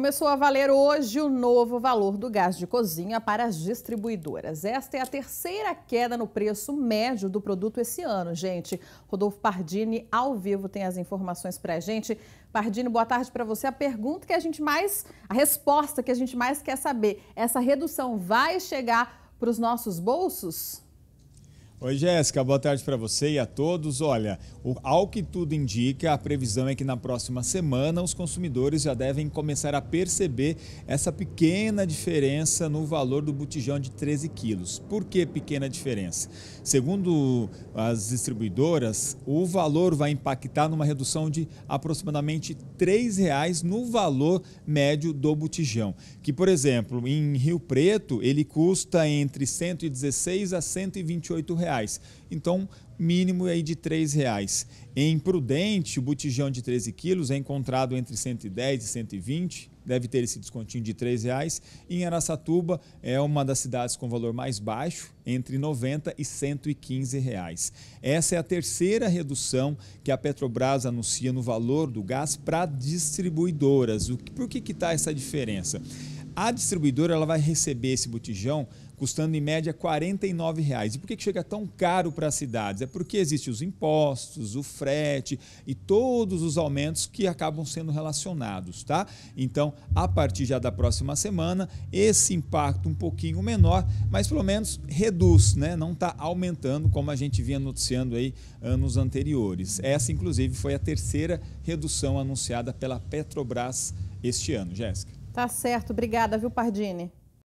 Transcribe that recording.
Começou a valer hoje o novo valor do gás de cozinha para as distribuidoras. Esta é a terceira queda no preço médio do produto esse ano, gente. Rodolfo Pardini, ao vivo, tem as informações para a gente. Pardini, boa tarde para você. A pergunta que a gente mais, a resposta que a gente mais quer saber, essa redução vai chegar para os nossos bolsos? Oi, Jéssica, boa tarde para você e a todos. Olha, o, ao que tudo indica, a previsão é que na próxima semana os consumidores já devem começar a perceber essa pequena diferença no valor do botijão de 13 quilos. Por que pequena diferença? Segundo as distribuidoras, o valor vai impactar numa redução de aproximadamente R$ reais no valor médio do botijão. Que, por exemplo, em Rio Preto, ele custa entre 116 a 128 reais reais. Então, mínimo aí de R$ reais. Em Prudente, o botijão de 13 quilos é encontrado entre 110 e 120, deve ter esse descontinho de R$ reais. Em Aracatuba, é uma das cidades com valor mais baixo, entre 90 e 115 reais. Essa é a terceira redução que a Petrobras anuncia no valor do gás para distribuidoras. por que está essa diferença? A distribuidora ela vai receber esse botijão custando em média R$ reais. E por que, que chega tão caro para as cidades? É porque existem os impostos, o frete e todos os aumentos que acabam sendo relacionados, tá? Então, a partir já da próxima semana, esse impacto um pouquinho menor, mas pelo menos reduz, né? Não está aumentando como a gente vinha noticiando aí anos anteriores. Essa, inclusive, foi a terceira redução anunciada pela Petrobras este ano, Jéssica. Tá certo, obrigada, viu, Pardini?